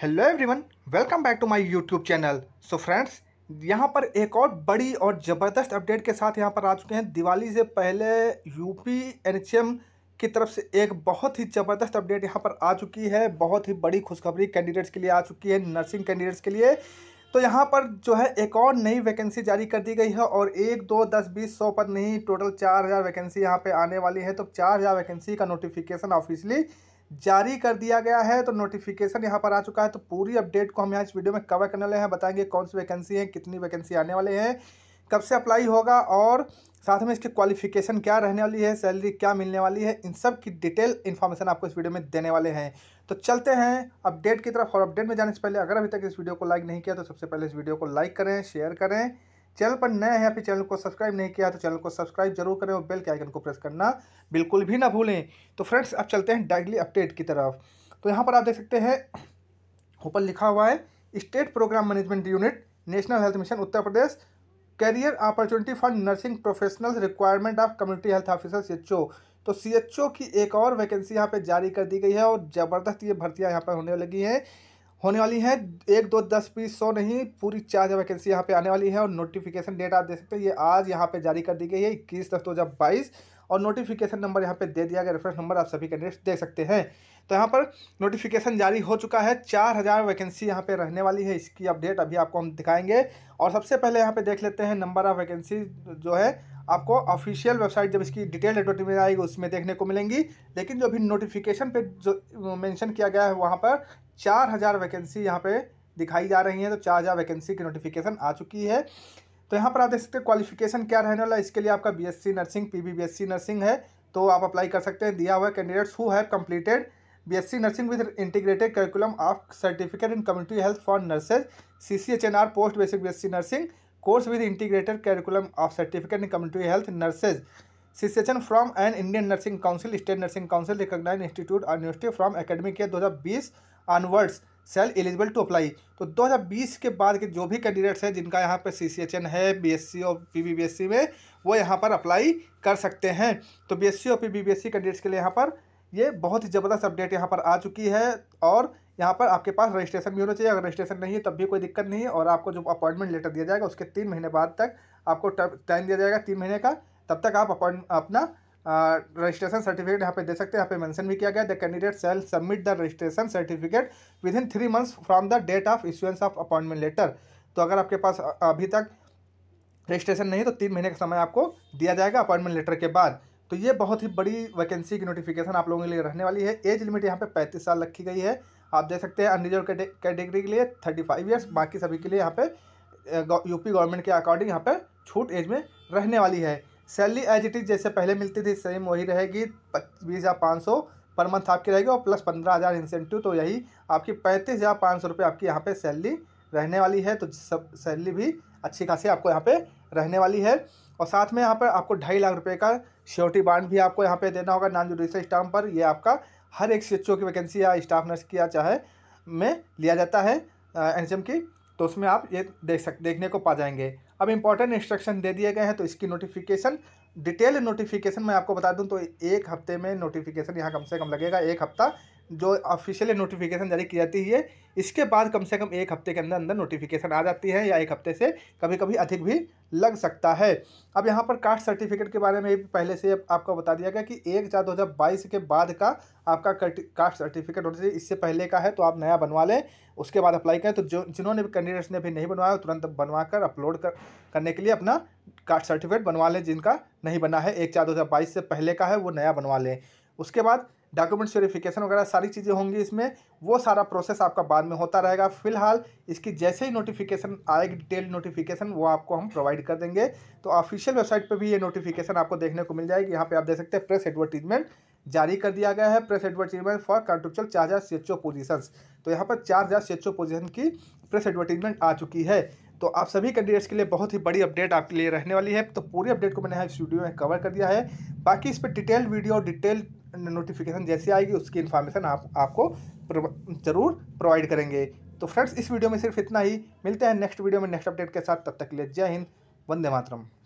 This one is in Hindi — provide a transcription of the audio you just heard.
hello everyone welcome back to my YouTube channel so friends यहाँ पर एक और बड़ी और ज़बरदस्त अपडेट के साथ यहाँ पर आ चुके हैं दिवाली से पहले यूपी एनएचएम की तरफ से एक बहुत ही ज़बरदस्त अपडेट यहाँ पर आ चुकी है बहुत ही बड़ी खुशखबरी कैंडिडेट्स के लिए आ चुकी है नर्सिंग कैंडिडेट्स के लिए तो यहाँ पर जो है एक और नई वैकेंसी जारी कर दी गई है और एक दो दस बीस सौ पद नहीं टोटल चार हज़ार वैकेंसी यहाँ पे आने वाली है तो चार हज़ार वैकेंसी का नोटिफिकेशन ऑफिशियली जारी कर दिया गया है तो नोटिफिकेशन यहाँ पर आ चुका है तो पूरी अपडेट को हम यहाँ इस वीडियो में कवर करने वाले हैं बताएंगे कौन सी वैकेंसी है कितनी वैकेंसी आने वाले हैं कब से अप्लाई होगा और साथ में इसकी क्वालिफिकेशन क्या रहने वाली है सैलरी क्या मिलने वाली है इन सब की डिटेल इन्फॉर्मेशन आपको इस वीडियो में देने वाले हैं तो चलते हैं अपडेट की तरफ और अपडेट में जाने से पहले अगर अभी तक इस वीडियो को लाइक नहीं किया तो सबसे पहले इस वीडियो को लाइक करें शेयर करें चैनल पर नए हैं या फिर चैनल को सब्सक्राइब नहीं किया तो चैनल को सब्सक्राइब जरूर करें और बेल के आइकन को प्रेस करना बिल्कुल भी ना भूलें तो फ्रेंड्स अब चलते हैं डायरेक्टली अपडेट की तरफ तो यहाँ पर आप देख सकते हैं ऊपर लिखा हुआ है state programme management unit national health mission Uttar Pradesh career opportunity for nursing professional requirement of community health officer C तो सी की एक और वैकेंसी यहाँ पे जारी कर दी गई है और ज़बरदस्त ये भर्तियाँ यहाँ पर होने लगी हैं होने वाली हैं एक दो दस बीस सौ नहीं पूरी चार वैकेंसी यहाँ पे आने वाली है और नोटिफिकेशन डेट आप देख सकते हैं ये आज यहाँ पे जारी कर दी गई है इक्कीस दस दो हज़ार बाईस और नोटिफिकेशन नंबर यहाँ पे दे दिया गया रेफरेंस नंबर आप सभी कैंडिडेट्स देख सकते हैं तो यहाँ पर नोटिफिकेशन जारी हो चुका है चार हज़ार वैकेंसी यहाँ पे रहने वाली है इसकी अपडेट अभी आपको हम दिखाएंगे और सबसे पहले यहाँ पे देख लेते हैं नंबर ऑफ़ वैकेंसी जो है आपको ऑफिशियल वेबसाइट जब इसकी डिटेल एडवर्टीजमेंट आएगी उसमें देखने को मिलेंगी लेकिन जो अभी नोटिफिकेशन पे जो मैंशन किया गया है वहाँ पर चार हज़ार वैकेंसी यहाँ पर दिखाई जा रही हैं तो चार हज़ार वैकेंसी की नोटिफिकेशन आ चुकी है तो यहाँ पर आप देख सकते हैं क्वालिफिकेशन क्या रहने वाला इसके लिए आपका बीएससी नर्सिंग पीबीबीएससी नर्सिंग है तो आप अप्लाई कर सकते हैं दिया हुआ candidates who have completed BSc nursing with integrated curriculum of certificate in community health for nurses C C H R post basic B nursing course with integrated curriculum of certificate in community health nurses C from an Indian nursing council state nursing council recognise institute और यूनिवर्सिटी फ्रॉम एकेडमिक ईयर हज़ार बीस सेल एलिजिबल टू अप्लाई तो 2020 के बाद के जो भी कैंडिडेट्स हैं जिनका यहाँ पर सी सी एच एन है बीएससी और पीबीबीएससी में वो यहाँ पर अप्लाई कर सकते हैं तो बीएससी और पीबीबीएससी कैंडिडेट्स के लिए यहाँ पर ये बहुत ही ज़बरदस्त अपडेट यहाँ पर आ चुकी है और यहाँ पर आपके पास रजिस्ट्रेशन भी होना चाहिए अगर रजिस्ट्रेशन नहीं है तब भी कोई दिक्कत नहीं है और आपको जो अपॉइंटमेंट लेटर दिया जाएगा उसके तीन महीने बाद तक आपको टाइम दिया जाएगा तीन महीने का तब तक आप अपॉइंट अपना रजिस्ट्रेशन सर्टिफिकेट यहाँ पे दे सकते हैं यहाँ पे मेंशन भी किया गया the candidate shall submit the registration certificate within three months from the date of issuance of appointment letter तो अगर आपके पास अभी तक रजिस्ट्रेशन नहीं तो तीन महीने का समय आपको दिया जाएगा अपॉइंटमेंट लेटर के बाद तो ये बहुत ही बड़ी वैकेंसी की नोटिफिकेशन आप लोगों के लिए रहने वाली है एज लिमिट यहाँ पे पैंतीस साल रखी गई है आप देख सकते हैं अनरिजर्व कैटेगरी के लिए थर्टी फाइव ईयर्स बाकी सभी के लिए यहाँ पे यूपी गवर्नमेंट के अकॉर्डिंग यहाँ पे छूट एज में रहने वाली है सैलरी एज इट इज़ जैसे पहले मिलती थी सेम वही रहेगी बीस हज़ार पाँच सौ पर मंथ आपकी रहेगी और प्लस पंद्रह हज़ार इंसेंटिव तो यही आपकी पैंतीस हज़ार पाँच सौ रुपये आपकी यहाँ पे सैलरी रहने वाली है तो सब सैलरी भी अच्छी खासी आपको यहाँ पे रहने वाली है और साथ में यहाँ पर आपको ढाई लाख रुपये का श्योरिटी बांड भी आपको यहाँ पर देना होगा नॉन जुडिशल स्टाम्प पर यह आपका हर एक सी की वैकेंसी या स्टाफ नर्स की या चाहे में लिया जाता है एन uh, की तो उसमें आप ये देख सक देखने को पा जाएंगे अब इंपॉर्टेंट इंस्ट्रक्शन दे दिए गए हैं तो इसकी नोटिफिकेशन डिटेल नोटिफिकेशन मैं आपको बता दूं तो एक हफ्ते में नोटिफिकेशन यहाँ कम से कम लगेगा एक हफ्ता जो ऑफिशियली नोटिफिकेशन जारी की जाती है इसके बाद कम से कम एक हफ्ते के अंदर अंदर नोटिफिकेशन आ जाती है या एक हफ्ते से कभी कभी अधिक भी लग सकता है अब यहाँ पर कास्ट सर्टिफिकेट के बारे में पहले से आपको बता दिया गया कि एक चार दो हज़ार बाईस के बाद का आपका कास्ट सर्टिफिकेट होना चाहिए इससे पहले का है तो आप नया बनवा लें उसके बाद अप्लाई करें तो जो जिन्होंने भी कैंडिडेट्स ने भी नहीं बनवाया तुरंत बनवा कर अपलोड कर करने के लिए अपना कास्ट सर्टिफिकेट बनवा लें जिनका नहीं बना है एक चार दो हज़ार बाईस से पहले का है वो नया बनवा लें उसके बाद डॉक्यूमेंट्स वेरिफिकेशन वगैरह सारी चीज़ें होंगी इसमें वो सारा प्रोसेस आपका बाद में होता रहेगा फिलहाल इसकी जैसे ही नोटिफिकेशन आएगी डिटेल नोटिफिकेशन वो आपको हम प्रोवाइड कर देंगे तो ऑफिशियल वेबसाइट पर भी ये नोटिफिकेशन आपको देखने को मिल जाएगी यहाँ पर आप देख सकते हैं प्रेस एडवर्टीजमेंट जारी कर दिया गया है प्रेस एडवर्टीजमेंट फॉर कंट्रक्चुअल चार हज़ार सी एच ओ पोजिशन तो यहाँ पर चार हज़ार सी एच ओ पोजिशन की प्रेस एडवर्टीजमेंट आ चुकी है तो आप सभी कैंडिडेट्स के लिए बहुत ही बड़ी अपडेट आपके लिए रहने वाली है तो पूरी अपडेट को मैंने यहाँ इस वीडियो में कवर कर दिया है बाकी इस पर डिटेल वीडियो और डिटेल नोटिफिकेशन जैसे आएगी उसकी इन्फॉर्मेशन आप आपको जरूर प्रोवाइड करेंगे तो फ्रेंड्स इस वीडियो में सिर्फ इतना ही मिलते हैं नेक्स्ट वीडियो में नेक्स्ट अपडेट के साथ तब तक के लिए जय हिंद वंदे मातरम